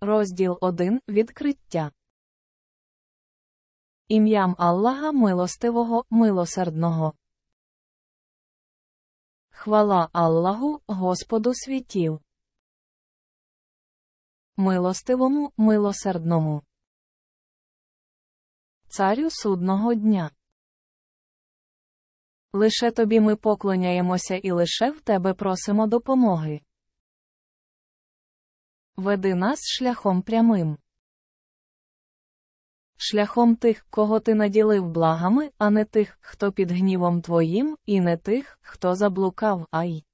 Розділ 1. Відкриття. Ім'ям Аллаха милостивого, милосердного. Хвала Аллаху, Господу світів. Милостивому, милосердному. Царю судного дня. Лише тобі ми поклоняємося і лише в тебе просимо допомоги. Веди нас шляхом прямим. Шляхом тих, кого ти наділив благами, а не тих, хто під гнівом твоїм, і не тих, хто заблукав, ай.